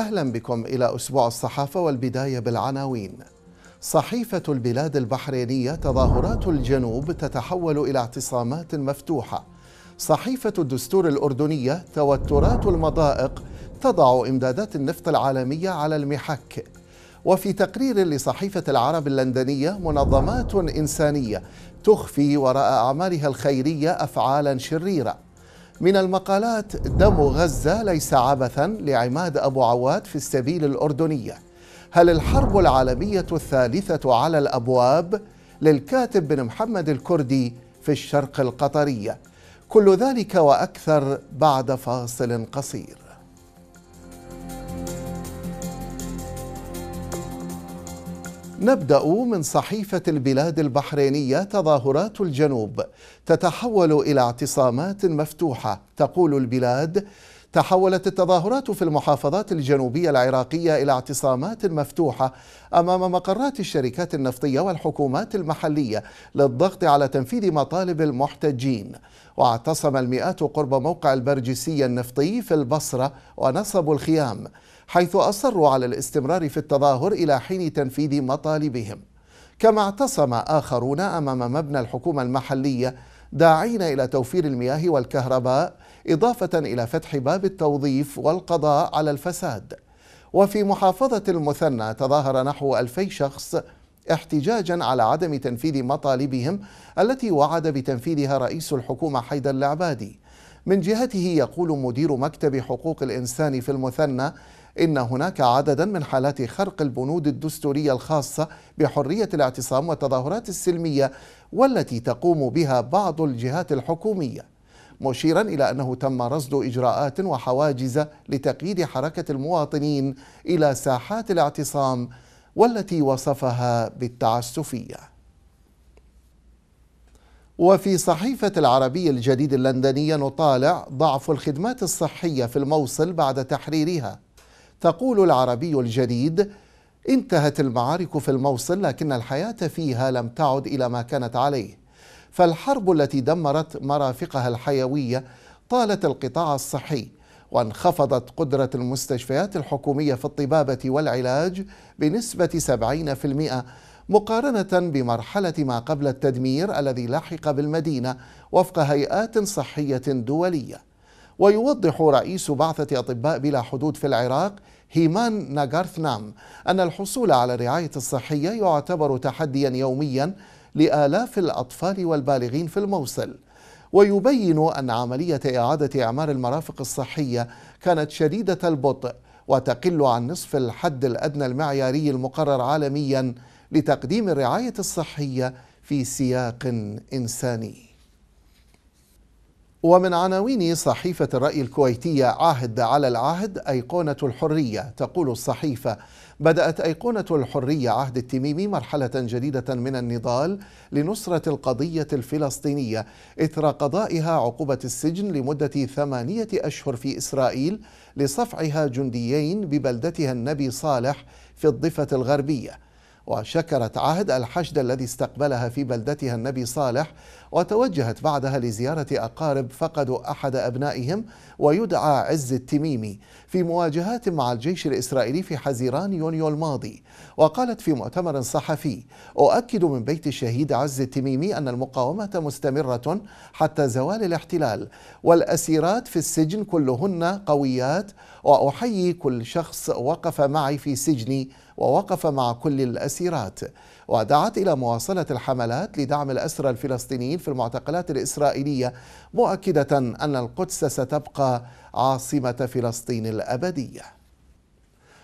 أهلا بكم إلى أسبوع الصحافة والبداية بالعناوين صحيفة البلاد البحرينية تظاهرات الجنوب تتحول إلى اعتصامات مفتوحة صحيفة الدستور الأردنية توترات المضائق تضع إمدادات النفط العالمية على المحك وفي تقرير لصحيفة العرب اللندنية منظمات إنسانية تخفي وراء أعمالها الخيرية أفعالا شريرة من المقالات دم غزة ليس عبثا لعماد أبو عواد في السبيل الأردنية هل الحرب العالمية الثالثة على الأبواب للكاتب بن محمد الكردي في الشرق القطرية كل ذلك وأكثر بعد فاصل قصير نبدأ من صحيفة البلاد البحرينية تظاهرات الجنوب تتحول إلى اعتصامات مفتوحة تقول البلاد تحولت التظاهرات في المحافظات الجنوبية العراقية إلى اعتصامات مفتوحة أمام مقرات الشركات النفطية والحكومات المحلية للضغط على تنفيذ مطالب المحتجين واعتصم المئات قرب موقع البرجسي النفطي في البصرة ونصبوا الخيام حيث أصروا على الاستمرار في التظاهر إلى حين تنفيذ مطالبهم كما اعتصم آخرون أمام مبنى الحكومة المحلية داعين إلى توفير المياه والكهرباء إضافة إلى فتح باب التوظيف والقضاء على الفساد وفي محافظة المثنى تظاهر نحو ألفي شخص احتجاجا على عدم تنفيذ مطالبهم التي وعد بتنفيذها رئيس الحكومة حيدر العبادي من جهته يقول مدير مكتب حقوق الإنسان في المثنى إن هناك عددا من حالات خرق البنود الدستورية الخاصة بحرية الاعتصام والتظاهرات السلمية والتي تقوم بها بعض الجهات الحكومية مشيرا إلى أنه تم رصد إجراءات وحواجز لتقييد حركة المواطنين إلى ساحات الاعتصام والتي وصفها بالتعسفيه وفي صحيفة العربي الجديد اللندنية نطالع ضعف الخدمات الصحية في الموصل بعد تحريرها تقول العربي الجديد انتهت المعارك في الموصل لكن الحياة فيها لم تعد إلى ما كانت عليه فالحرب التي دمرت مرافقها الحيويه طالت القطاع الصحي وانخفضت قدرة المستشفيات الحكومية في الطبابة والعلاج بنسبة 70% مقارنة بمرحلة ما قبل التدمير الذي لحق بالمدينة وفق هيئات صحية دولية ويوضح رئيس بعثة أطباء بلا حدود في العراق هيمان ناغارثنام أن الحصول على الرعاية الصحية يعتبر تحديا يوميا لآلاف الأطفال والبالغين في الموصل ويبين أن عملية إعادة إعمار المرافق الصحية كانت شديدة البطء وتقل عن نصف الحد الأدنى المعياري المقرر عالميا لتقديم الرعاية الصحية في سياق إنساني ومن عناوين صحيفة الرأي الكويتية عهد على العهد أيقونة الحرية تقول الصحيفة بدأت أيقونة الحرية عهد التميمي مرحلة جديدة من النضال لنصرة القضية الفلسطينية إثر قضائها عقوبة السجن لمدة ثمانية أشهر في إسرائيل لصفعها جنديين ببلدتها النبي صالح في الضفة الغربية وشكرت عهد الحشد الذي استقبلها في بلدتها النبي صالح وتوجهت بعدها لزيارة أقارب فقدوا أحد أبنائهم ويدعى عز التميمي في مواجهات مع الجيش الإسرائيلي في حزيران يونيو الماضي وقالت في مؤتمر صحفي أؤكد من بيت الشهيد عز التميمي أن المقاومة مستمرة حتى زوال الاحتلال والأسيرات في السجن كلهن قويات وأحيي كل شخص وقف معي في سجني ووقف مع كل الأسيرات ودعت إلى مواصلة الحملات لدعم الأسرى الفلسطينيين في المعتقلات الإسرائيلية مؤكدة أن القدس ستبقى عاصمة فلسطين الأبدية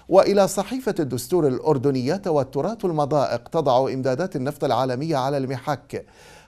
والى صحيفه الدستور الاردنيه توترات المضائق تضع امدادات النفط العالميه على المحك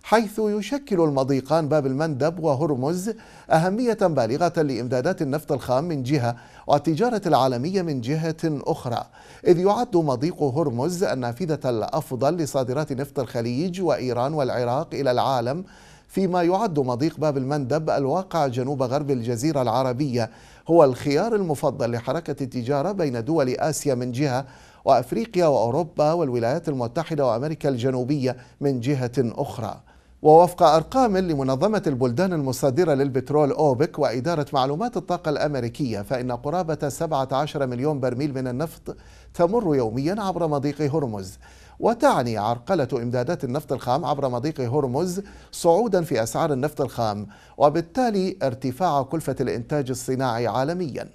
حيث يشكل المضيقان باب المندب وهرمز أهمية بالغة لإمدادات النفط الخام من جهة والتجارة العالمية من جهة أخرى إذ يعد مضيق هرمز النافذة الأفضل لصادرات نفط الخليج وإيران والعراق إلى العالم فيما يعد مضيق باب المندب الواقع جنوب غرب الجزيرة العربية هو الخيار المفضل لحركة التجارة بين دول آسيا من جهة وأفريقيا وأوروبا والولايات المتحدة وأمريكا الجنوبية من جهة أخرى ووفق أرقام لمنظمة البلدان المصدرة للبترول أوبك وإدارة معلومات الطاقة الأمريكية فإن قرابة 17 مليون برميل من النفط تمر يوميا عبر مضيق هرمز وتعني عرقلة إمدادات النفط الخام عبر مضيق هرمز صعودا في أسعار النفط الخام وبالتالي ارتفاع كلفة الإنتاج الصناعي عالمياً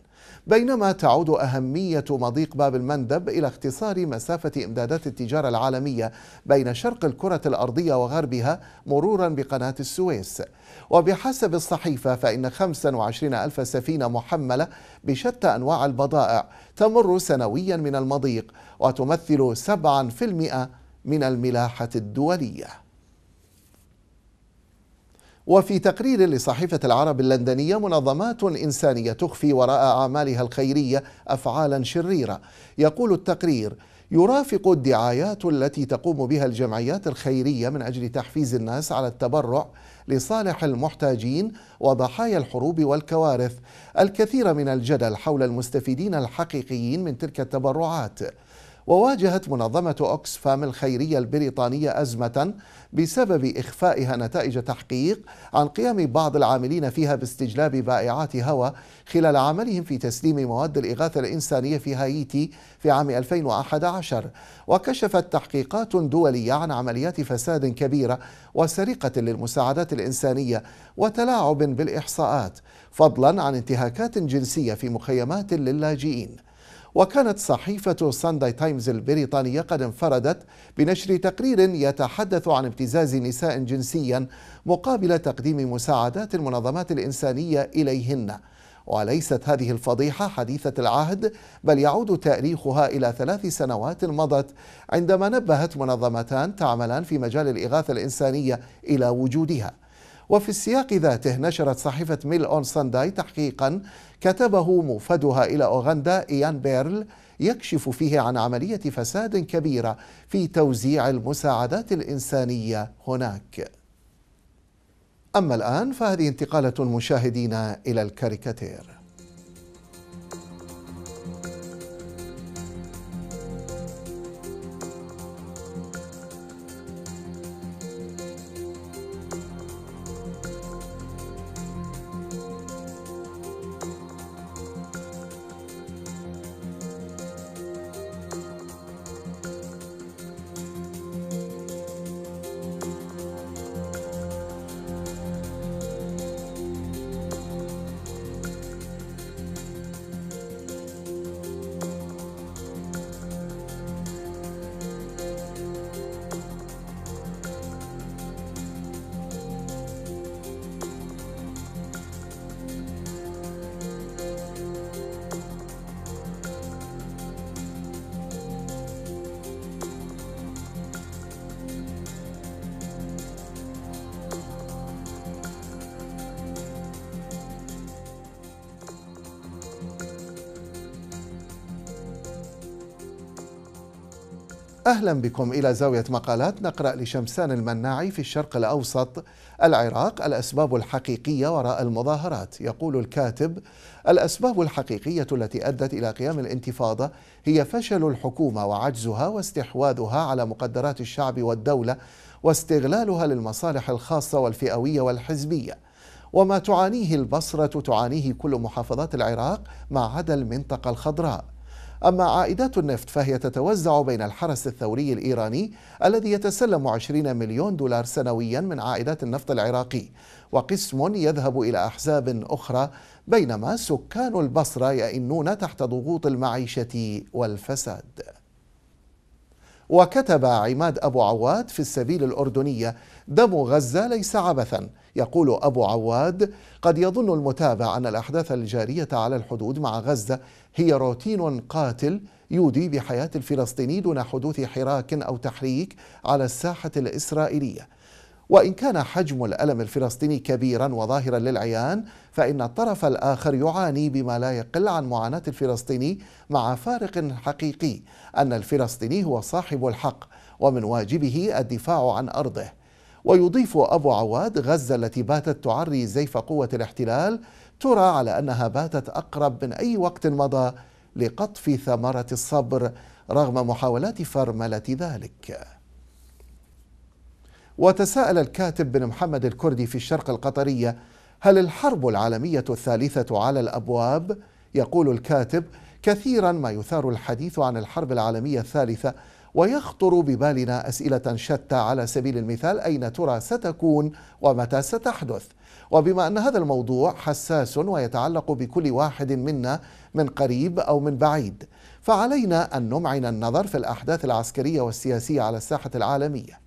بينما تعود أهمية مضيق باب المندب إلى اختصار مسافة إمدادات التجارة العالمية بين شرق الكرة الأرضية وغربها مرورا بقناة السويس وبحسب الصحيفة فإن 25 ألف سفينة محملة بشتى أنواع البضائع تمر سنويا من المضيق وتمثل 7% من الملاحة الدولية وفي تقرير لصحيفة العرب اللندنية منظمات إنسانية تخفي وراء أعمالها الخيرية أفعالا شريرة يقول التقرير يرافق الدعايات التي تقوم بها الجمعيات الخيرية من أجل تحفيز الناس على التبرع لصالح المحتاجين وضحايا الحروب والكوارث الكثير من الجدل حول المستفيدين الحقيقيين من تلك التبرعات وواجهت منظمة أوكسفام الخيرية البريطانية أزمة بسبب إخفائها نتائج تحقيق عن قيام بعض العاملين فيها باستجلاب بائعات هواء خلال عملهم في تسليم مواد الإغاثة الإنسانية في هايتي في عام 2011 وكشفت تحقيقات دولية عن عمليات فساد كبيرة وسرقة للمساعدات الإنسانية وتلاعب بالإحصاءات فضلا عن انتهاكات جنسية في مخيمات للاجئين وكانت صحيفة سانداي تايمز البريطانية قد انفردت بنشر تقرير يتحدث عن ابتزاز نساء جنسيا مقابل تقديم مساعدات المنظمات الإنسانية إليهن وليست هذه الفضيحة حديثة العهد بل يعود تاريخها إلى ثلاث سنوات مضت عندما نبهت منظمتان تعملان في مجال الإغاثة الإنسانية إلى وجودها وفي السياق ذاته نشرت صحيفة ميل أون سانداي تحقيقا كتبه موفدها إلى أوغندا إيان بيرل يكشف فيه عن عملية فساد كبيرة في توزيع المساعدات الإنسانية هناك أما الآن فهذه انتقالة المشاهدين إلى الكاريكاتير أهلا بكم إلى زاوية مقالات نقرأ لشمسان المناعي في الشرق الأوسط العراق الأسباب الحقيقية وراء المظاهرات يقول الكاتب الأسباب الحقيقية التي أدت إلى قيام الانتفاضة هي فشل الحكومة وعجزها واستحواذها على مقدرات الشعب والدولة واستغلالها للمصالح الخاصة والفئوية والحزبية وما تعانيه البصرة تعانيه كل محافظات العراق ما عدا المنطقة الخضراء أما عائدات النفط فهي تتوزع بين الحرس الثوري الإيراني الذي يتسلم 20 مليون دولار سنويا من عائدات النفط العراقي وقسم يذهب إلى أحزاب أخرى بينما سكان البصرة يئنون تحت ضغوط المعيشة والفساد وكتب عماد أبو عواد في السبيل الأردنية دم غزة ليس عبثا يقول أبو عواد قد يظن المتابع أن الأحداث الجارية على الحدود مع غزة هي روتين قاتل يودي بحياة الفلسطيني دون حدوث حراك أو تحريك على الساحة الإسرائيلية وإن كان حجم الألم الفلسطيني كبيرا وظاهرا للعيان فإن الطرف الآخر يعاني بما لا يقل عن معاناة الفلسطيني مع فارق حقيقي أن الفلسطيني هو صاحب الحق ومن واجبه الدفاع عن أرضه ويضيف أبو عواد غزة التي باتت تعري زيف قوة الاحتلال ترى على أنها باتت أقرب من أي وقت مضى لقطف ثمرة الصبر رغم محاولات فرملة ذلك وتساءل الكاتب بن محمد الكردي في الشرق القطرية هل الحرب العالمية الثالثة على الأبواب؟ يقول الكاتب كثيرا ما يثار الحديث عن الحرب العالمية الثالثة ويخطر ببالنا اسئله شتى على سبيل المثال اين ترى ستكون ومتى ستحدث وبما ان هذا الموضوع حساس ويتعلق بكل واحد منا من قريب او من بعيد فعلينا ان نمعن النظر في الاحداث العسكريه والسياسيه على الساحه العالميه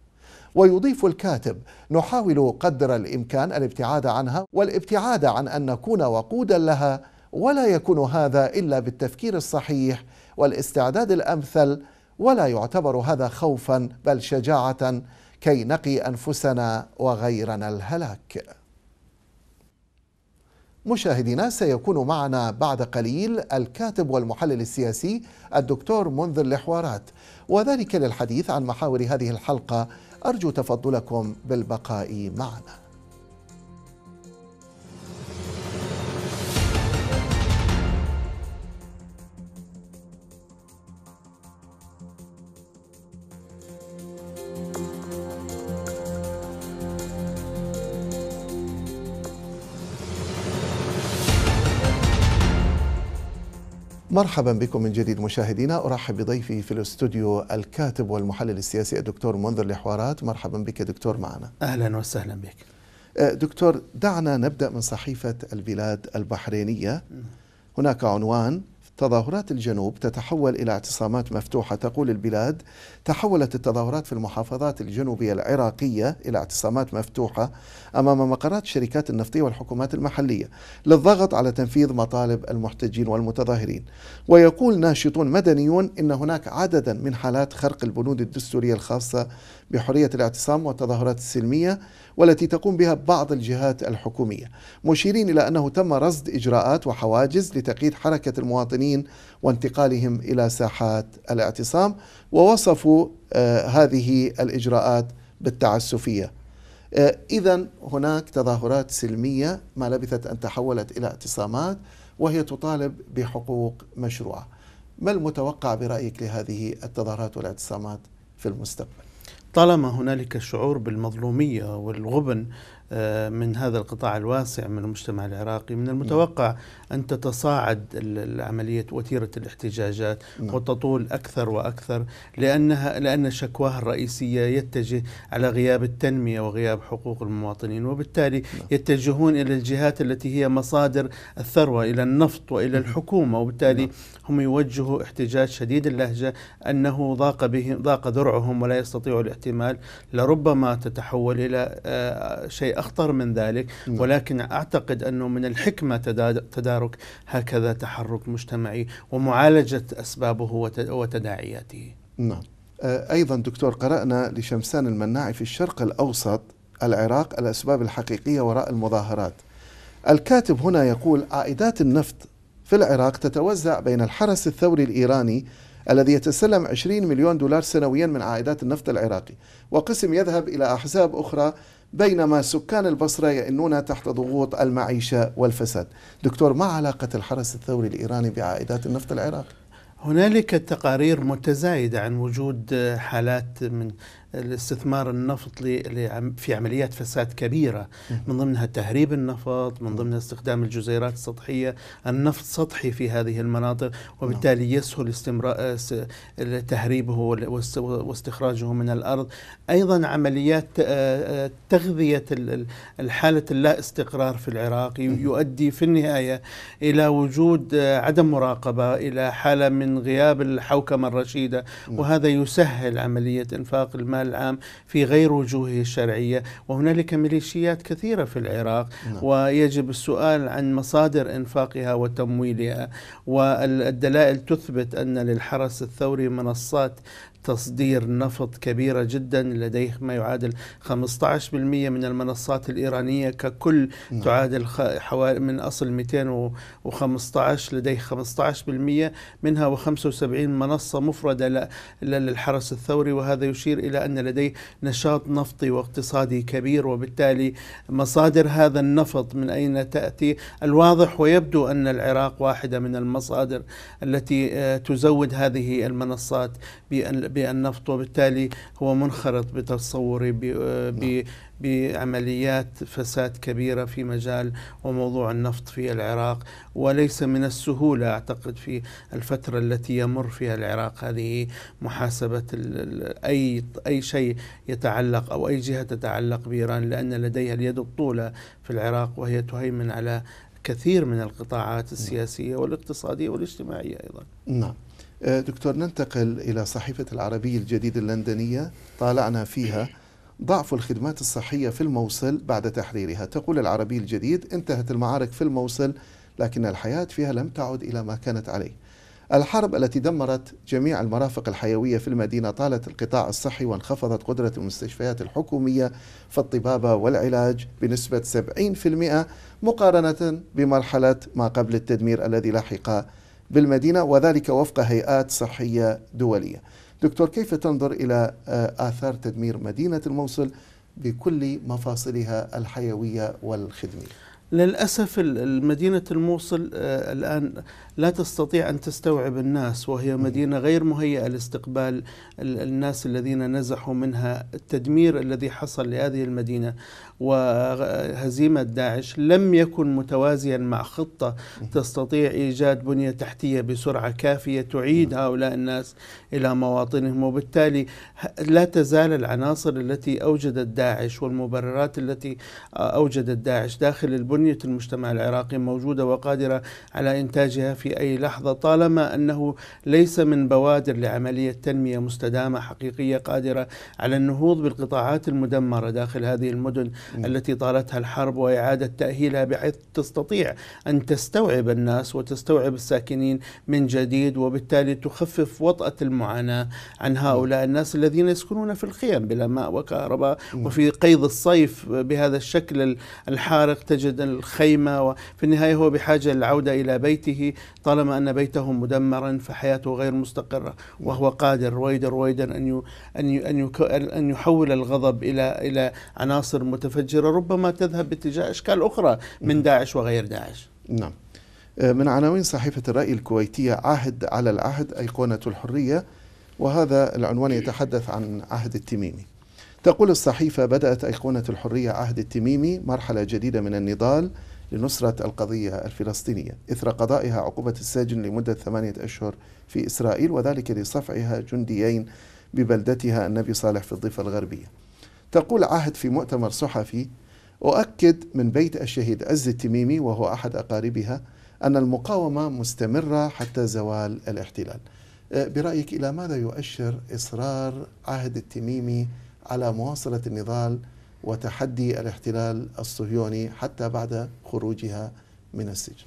ويضيف الكاتب نحاول قدر الامكان الابتعاد عنها والابتعاد عن ان نكون وقودا لها ولا يكون هذا الا بالتفكير الصحيح والاستعداد الامثل ولا يعتبر هذا خوفا بل شجاعه كي نقي انفسنا وغيرنا الهلاك مشاهدينا سيكون معنا بعد قليل الكاتب والمحلل السياسي الدكتور منذر الحوارات وذلك للحديث عن محاور هذه الحلقه ارجو تفضلكم بالبقاء معنا مرحبا بكم من جديد مشاهدينا ارحب بضيفي في الاستوديو الكاتب والمحلل السياسي الدكتور منذر لحوارات مرحبا بك دكتور معنا اهلا وسهلا بك أه، دكتور دعنا نبدا من صحيفه البلاد البحرينيه نعم. هناك عنوان تظاهرات الجنوب تتحول إلى اعتصامات مفتوحة تقول البلاد تحولت التظاهرات في المحافظات الجنوبية العراقية إلى اعتصامات مفتوحة أمام مقرات الشركات النفطية والحكومات المحلية للضغط على تنفيذ مطالب المحتجين والمتظاهرين ويقول ناشطون مدنيون إن هناك عددا من حالات خرق البنود الدستورية الخاصة بحرية الاعتصام والتظاهرات السلمية والتي تقوم بها بعض الجهات الحكومية مشيرين إلى أنه تم رصد إجراءات وحواجز لتقييد حركة المواطنين وانتقالهم إلى ساحات الاعتصام ووصفوا آه، هذه الإجراءات بالتعسفية آه، إذا هناك تظاهرات سلمية ما لبثت أن تحولت إلى اعتصامات وهي تطالب بحقوق مشروعة ما المتوقع برأيك لهذه التظاهرات والاعتصامات في المستقبل؟ طالما هنالك شعور بالمظلوميه والغبن آه، من هذا القطاع الواسع من المجتمع العراقي من نعم. المتوقع أن تتصاعد عملية وتيرة الاحتجاجات نعم. وتطول أكثر وأكثر لأنها لأن شكواها الرئيسية يتجه على غياب التنمية وغياب حقوق المواطنين وبالتالي نعم. يتجهون إلى الجهات التي هي مصادر الثروة إلى النفط وإلى الحكومة وبالتالي هم يوجهوا احتجاج شديد اللهجة أنه ضاق بهم ضاق ذرعهم ولا يستطيعوا الاحتمال لربما تتحول إلى آه، شيء أخطر من ذلك نعم. ولكن أعتقد أنه من الحكمة تدارك هكذا تحرك مجتمعي ومعالجة أسبابه وتداعياته نعم آه، أيضا دكتور قرأنا لشمسان المناعي في الشرق الأوسط العراق الأسباب الحقيقية وراء المظاهرات الكاتب هنا يقول عائدات النفط في العراق تتوزع بين الحرس الثوري الإيراني الذي يتسلم 20 مليون دولار سنويا من عائدات النفط العراقي وقسم يذهب إلى أحزاب أخرى بينما سكان البصرة يئنون تحت ضغوط المعيشة والفساد دكتور ما علاقة الحرس الثوري الإيراني بعائدات النفط العراقي؟ هنالك تقارير متزايدة عن وجود حالات من الاستثمار النفط في عمليات فساد كبيرة من ضمنها تهريب النفط من ضمنها استخدام الجزيرات السطحية النفط سطحي في هذه المناطق وبالتالي نعم. يسهل استمرار تهريبه واستخراجه من الأرض أيضا عمليات آه، آه، تغذية الحالة اللا استقرار في العراق يؤدي في النهاية إلى وجود آه، عدم مراقبة إلى حالة من غياب الحوكمة الرشيدة نعم. وهذا يسهل عملية إنفاق المال العام في غير وجوهه الشرعية وهنالك ميليشيات كثيرة في العراق نعم. ويجب السؤال عن مصادر إنفاقها وتمويلها والدلائل تثبت أن للحرس الثوري منصات تصدير نفط كبيرة جدا لديه ما يعادل 15% من المنصات الإيرانية ككل نعم. تعادل حوالي من أصل 215 لديه 15% منها و75 منصة مفردة للحرس الثوري وهذا يشير إلى أن لديه نشاط نفطي واقتصادي كبير وبالتالي مصادر هذا النفط من أين تأتي الواضح ويبدو أن العراق واحدة من المصادر التي آه، تزود هذه المنصات بالنفط وبالتالي هو منخرط بتصوري نعم. بعمليات فساد كبيرة في مجال وموضوع النفط في العراق وليس من السهولة أعتقد في الفترة التي يمر فيها العراق هذه محاسبة أي أي شيء يتعلق أو أي جهة تتعلق بإيران لأن لديها اليد الطولة في العراق وهي تهيمن على كثير من القطاعات نعم. السياسية والاقتصادية والاجتماعية أيضا نعم آه، دكتور ننتقل إلى صحيفة العربية الجديدة اللندنية طالعنا فيها ضعف الخدمات الصحية في الموصل بعد تحريرها تقول العربي الجديد انتهت المعارك في الموصل لكن الحياة فيها لم تعد إلى ما كانت عليه الحرب التي دمرت جميع المرافق الحيوية في المدينة طالت القطاع الصحي وانخفضت قدرة المستشفيات الحكومية في الطبابة والعلاج بنسبة 70% مقارنة بمرحلة ما قبل التدمير الذي لحق بالمدينة وذلك وفق هيئات صحية دولية دكتور كيف تنظر إلى آه، آثار تدمير مدينة الموصل بكل مفاصلها الحيوية والخدمية للأسف مدينة الموصل آه، الآن لا تستطيع أن تستوعب الناس وهي مدينة غير مهيئة لاستقبال الناس الذين نزحوا منها التدمير الذي حصل لهذه المدينة وهزيمة داعش لم يكن متوازيا مع خطة تستطيع إيجاد بنية تحتية بسرعة كافية تعيد هؤلاء الناس إلى مواطنهم وبالتالي لا تزال العناصر التي أوجدت داعش والمبررات التي أوجدت داعش داخل البنية المجتمع العراقي موجودة وقادرة على إنتاجها في أي لحظة طالما أنه ليس من بوادر لعملية تنمية مستدامة حقيقية قادرة على النهوض بالقطاعات المدمرة داخل هذه المدن نعم. التي طالتها الحرب وإعادة تأهيلها بحيث تستطيع أن تستوعب الناس وتستوعب الساكنين من جديد وبالتالي تخفف وطأة المعاناة عن نعم. هؤلاء الناس الذين يسكنون في الخيام بلا ماء وكهرباء نعم. وفي قيض الصيف بهذا الشكل الحارق تجد الخيمة وفي النهاية هو بحاجة للعودة إلى بيته طالما أن بيته مدمرا فحياته غير مستقرة وهو قادر رويدا رويدا أن أن أن يحول الغضب إلى إلى عناصر متفاوتة المتفجرة ربما تذهب باتجاه أشكال أخرى من داعش وغير داعش نعم آه، من عناوين صحيفة الرأي الكويتية عهد على العهد أيقونة الحرية وهذا العنوان يتحدث عن عهد التميمي تقول الصحيفة بدأت أيقونة الحرية عهد التميمي مرحلة جديدة من النضال لنصرة القضية الفلسطينية إثر قضائها عقوبة السجن لمدة ثمانية أشهر في إسرائيل وذلك لصفعها جنديين ببلدتها النبي صالح في الضفة الغربية تقول عهد في مؤتمر صحفي أؤكد من بيت الشهيد عز التميمي وهو أحد أقاربها أن المقاومة مستمرة حتى زوال الاحتلال أه، برأيك إلى ماذا يؤشر إصرار عهد التميمي على مواصلة النضال وتحدي الاحتلال الصهيوني حتى بعد خروجها من السجن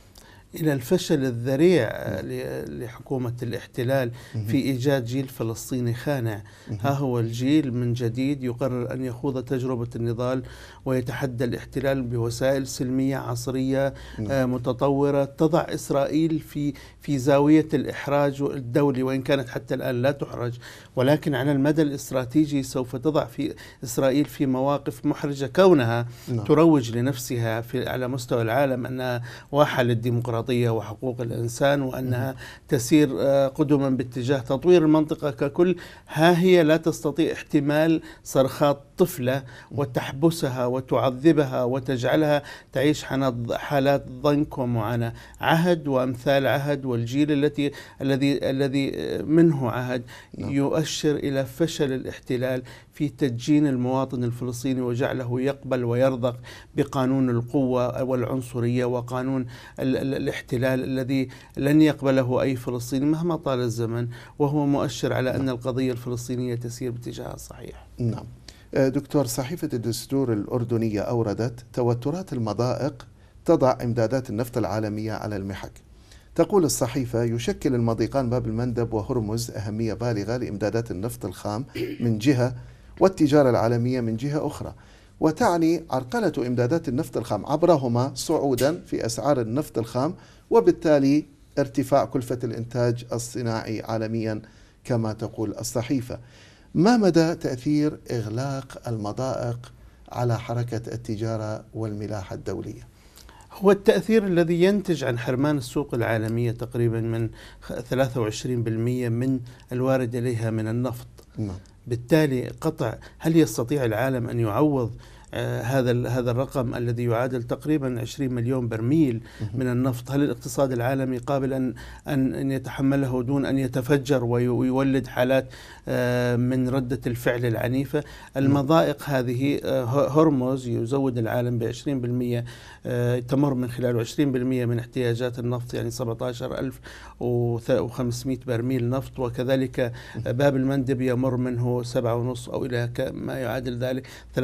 إلى الفشل الذريع آه، لحكومة الاحتلال في إيجاد جيل فلسطيني خانع ها هو الجيل من جديد يقرر أن يخوض تجربة النضال ويتحدى الاحتلال بوسائل سلمية عصرية آه، متطورة تضع إسرائيل في في زاوية الإحراج الدولي وإن كانت حتى الآن لا تحرج ولكن على المدى الاستراتيجي سوف تضع في إسرائيل في مواقف محرجة كونها نعم. تروج لنفسها في على مستوى العالم أنها واحة للديمقراطية الديمقراطية وحقوق الإنسان وأنها تسير آه، قدما باتجاه تطوير المنطقة ككل ها هي لا تستطيع احتمال صرخات طفلة وتحبسها وتعذبها وتجعلها تعيش حالات ضنك ومعاناة عهد وأمثال عهد والجيل التي الذي الذي آه، منه عهد نعم. يؤشر إلى فشل الاحتلال في تدجين المواطن الفلسطيني وجعله يقبل ويرضق بقانون القوة والعنصرية وقانون ال ال الاحتلال الذي لن يقبله أي فلسطيني مهما طال الزمن وهو مؤشر على أن القضية الفلسطينية تسير باتجاه الصحيح نعم آه، دكتور صحيفة الدستور الأردنية أوردت توترات المضائق تضع إمدادات النفط العالمية على المحك تقول الصحيفة يشكل المضيقان باب المندب وهرمز أهمية بالغة لإمدادات النفط الخام من جهة والتجارة العالمية من جهة أخرى وتعني عرقلة إمدادات النفط الخام عبرهما صعودا في أسعار النفط الخام وبالتالي ارتفاع كلفة الإنتاج الصناعي عالميا كما تقول الصحيفة ما مدى تأثير إغلاق المضائق على حركة التجارة والملاحة الدولية؟ هو التأثير الذي ينتج عن حرمان السوق العالمية تقريبا من 23% من الوارد إليها من النفط نعم. بالتالي قطع هل يستطيع العالم أن يعوض آه، هذا هذا الرقم الذي يعادل تقريبا 20 مليون برميل من النفط هل الاقتصاد العالمي قابل ان ان ان يتحمله دون ان يتفجر ويولد حالات آه، من رده الفعل العنيفه المضائق هذه آه، هرمز يزود العالم ب 20% تمر من خلاله 20% من احتياجات النفط يعني 17500 برميل نفط وكذلك باب المندب يمر منه 7.5 او الى ما يعادل ذلك 3.5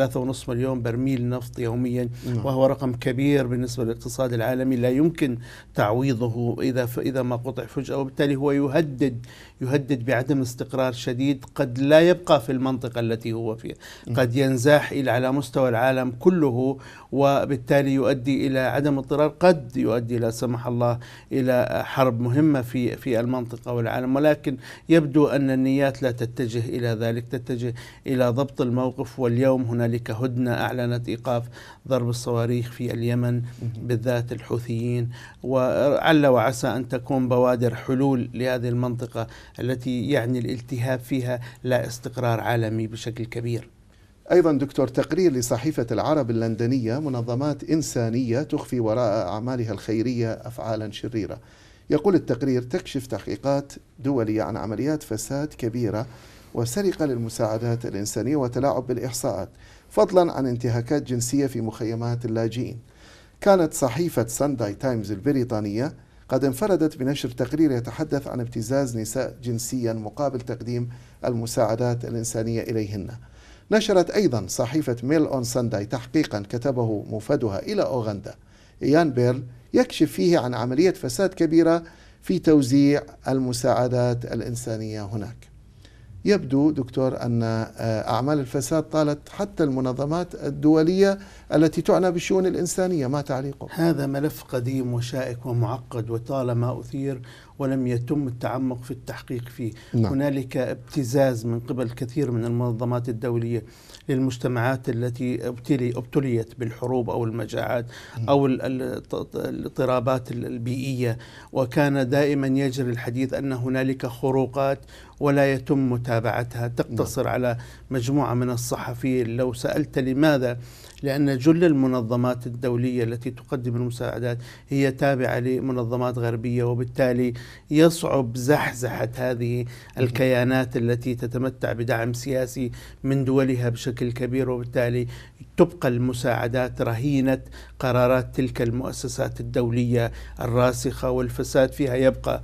مليون مليون برميل نفط يوميا نعم. وهو رقم كبير بالنسبة للاقتصاد العالمي لا يمكن تعويضه إذا إذا ما قطع فجأة وبالتالي هو يهدد يهدد بعدم استقرار شديد قد لا يبقى في المنطقة التي هو فيها قد ينزاح إلى على مستوى العالم كله وبالتالي يؤدي إلى عدم اضطرار قد يؤدي لا سمح الله إلى حرب مهمة في في المنطقة والعالم ولكن يبدو أن النيات لا تتجه إلى ذلك تتجه إلى ضبط الموقف واليوم هنالك هدنة أعلنت إيقاف ضرب الصواريخ في اليمن بالذات الحوثيين وعل وعسى أن تكون بوادر حلول لهذه المنطقة التي يعني الالتهاب فيها لا استقرار عالمي بشكل كبير أيضا دكتور تقرير لصحيفة العرب اللندنية منظمات إنسانية تخفي وراء أعمالها الخيرية أفعالا شريرة يقول التقرير تكشف تحقيقات دولية عن عمليات فساد كبيرة وسرقة للمساعدات الإنسانية وتلاعب بالإحصاءات فضلا عن انتهاكات جنسية في مخيمات اللاجئين كانت صحيفة سانداي تايمز البريطانية قد انفردت بنشر تقرير يتحدث عن ابتزاز نساء جنسيا مقابل تقديم المساعدات الإنسانية إليهن نشرت أيضا صحيفة ميل أون سانداي تحقيقا كتبه موفدها إلى أوغندا إيان بيرل يكشف فيه عن عملية فساد كبيرة في توزيع المساعدات الإنسانية هناك يبدو دكتور أن آه، أعمال الفساد طالت حتى المنظمات الدولية التي تعنى بالشؤون الإنسانية ما تعليقه هذا ملف قديم وشائك ومعقد وطالما أثير ولم يتم التعمق في التحقيق فيه نعم. هنالك ابتزاز من قبل كثير من المنظمات الدولية للمجتمعات التي ابتلي ابتليت بالحروب او المجاعات نعم. او الاضطرابات البيئيه وكان دائما يجري الحديث ان هنالك خروقات ولا يتم متابعتها تقتصر نعم. على مجموعة من الصحفيين لو سألت لماذا لأن جل المنظمات الدولية التي تقدم المساعدات هي تابعة لمنظمات غربية وبالتالي يصعب زحزحة هذه الكيانات التي تتمتع بدعم سياسي من دولها بشكل كبير وبالتالي تبقى المساعدات رهينة قرارات تلك المؤسسات الدولية الراسخة والفساد فيها يبقى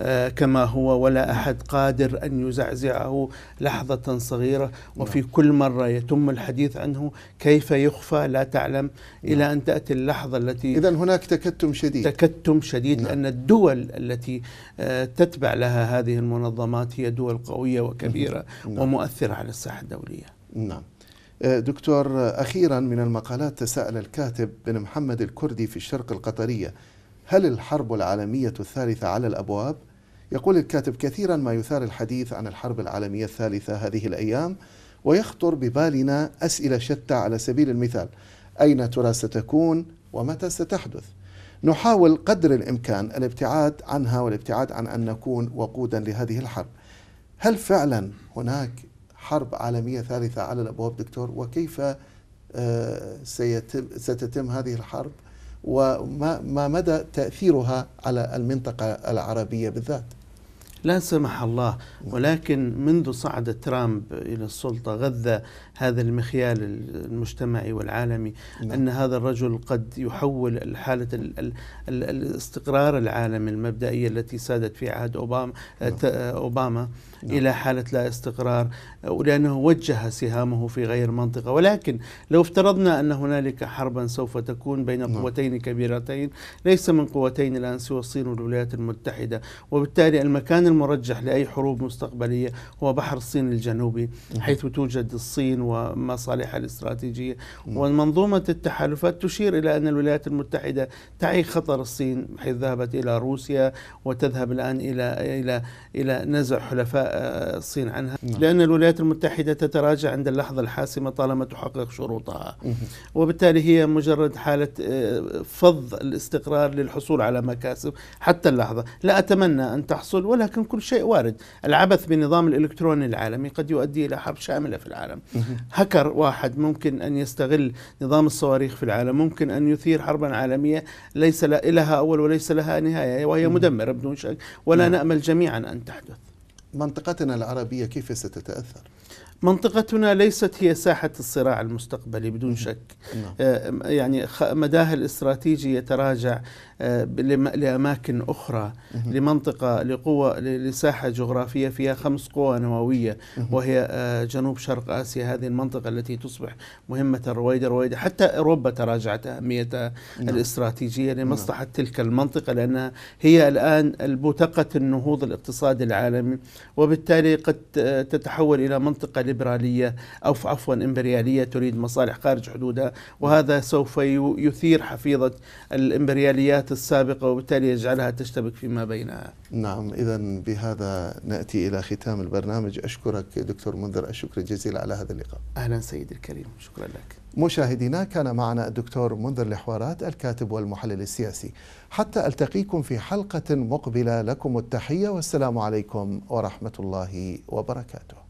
آه، كما هو ولا أحد قادر أن يزعزعه لحظة صغيرة وفي نعم. كل مرة يتم الحديث عنه كيف يخفى لا تعلم إلى نعم. أن تأتي اللحظة التي إذا هناك تكتم شديد تكتم شديد نعم. لأن الدول التي آه، تتبع لها هذه المنظمات هي دول قوية وكبيرة نعم. ومؤثرة على الساحة الدولية نعم آه، دكتور أخيرا من المقالات تساءل الكاتب بن محمد الكردي في الشرق القطرية هل الحرب العالمية الثالثة على الأبواب؟ يقول الكاتب كثيرا ما يثار الحديث عن الحرب العالمية الثالثة هذه الأيام ويخطر ببالنا أسئلة شتى على سبيل المثال أين ترى ستكون ومتى ستحدث؟ نحاول قدر الإمكان الابتعاد عنها والابتعاد عن أن نكون وقودا لهذه الحرب هل فعلا هناك حرب عالمية ثالثة على الأبواب دكتور وكيف آه، سيتم ستتم هذه الحرب وما مدى تأثيرها على المنطقة العربية بالذات لا سمح الله نعم. ولكن منذ صعد ترامب إلى السلطة غذى هذا المخيال المجتمعي والعالمي نعم. أن هذا الرجل قد يحول حالة الاستقرار العالمي المبدئية التي سادت في عهد أوباما, نعم. أوباما نعم. إلى حالة لا استقرار ولأنه وجه سهامه في غير منطقة ولكن لو افترضنا أن هنالك حربا سوف تكون بين نعم. قوتين كبيرتين ليس من قوتين الآن سوى الصين والولايات المتحدة وبالتالي المكان المرجح لأي حروب مستقبلية هو بحر الصين الجنوبي نعم. حيث توجد الصين ومصالحها الاستراتيجية ومنظومة التحالفات تشير إلى أن الولايات المتحدة تعي خطر الصين حيث ذهبت إلى روسيا وتذهب الآن إلى إلى إلى نزع حلفاء آه، الصين عنها نعم. لأن الولايات المتحدة تتراجع عند اللحظة الحاسمة طالما تحقق شروطها وبالتالي هي مجرد حالة آه، فض الاستقرار للحصول على مكاسب حتى اللحظة لا أتمنى أن تحصل ولكن كل شيء وارد العبث بنظام الإلكتروني العالمي قد يؤدي إلى حرب شاملة في العالم هكر واحد ممكن أن يستغل نظام الصواريخ في العالم ممكن أن يثير حربا عالمية ليس لها أول وليس لها نهاية وهي مدمرة بدون شك ولا نعم. نأمل جميعا أن تحدث منطقتنا العربية كيف ستتأثر؟ منطقتنا ليست هي ساحة الصراع المستقبلي بدون شك نعم. آه، يعني مداها الاستراتيجي يتراجع آه، لأماكن أخرى لمنطقة لقوة لساحة جغرافية فيها خمس قوى نووية وهي آه، جنوب شرق آسيا هذه المنطقة التي تصبح مهمة رويدا رويدا حتى أوروبا تراجعت أهميتها نعم. الاستراتيجية نعم. لمصلحة تلك المنطقة لأنها هي الآن البوتقة النهوض الاقتصادي العالمي وبالتالي قد آه، تتحول إلى منطقة ليبرالية أو عفوا إمبريالية تريد مصالح خارج حدودها وهذا سوف يثير حفيظة الإمبرياليات السابقة وبالتالي يجعلها تشتبك فيما بينها نعم إذا بهذا نأتي إلى ختام البرنامج أشكرك دكتور منذر الشكر الجزيل على هذا اللقاء أهلا سيدي الكريم شكرا لك مشاهدينا كان معنا الدكتور منذر الحوارات الكاتب والمحلل السياسي حتى ألتقيكم في حلقة مقبلة لكم التحية والسلام عليكم ورحمة الله وبركاته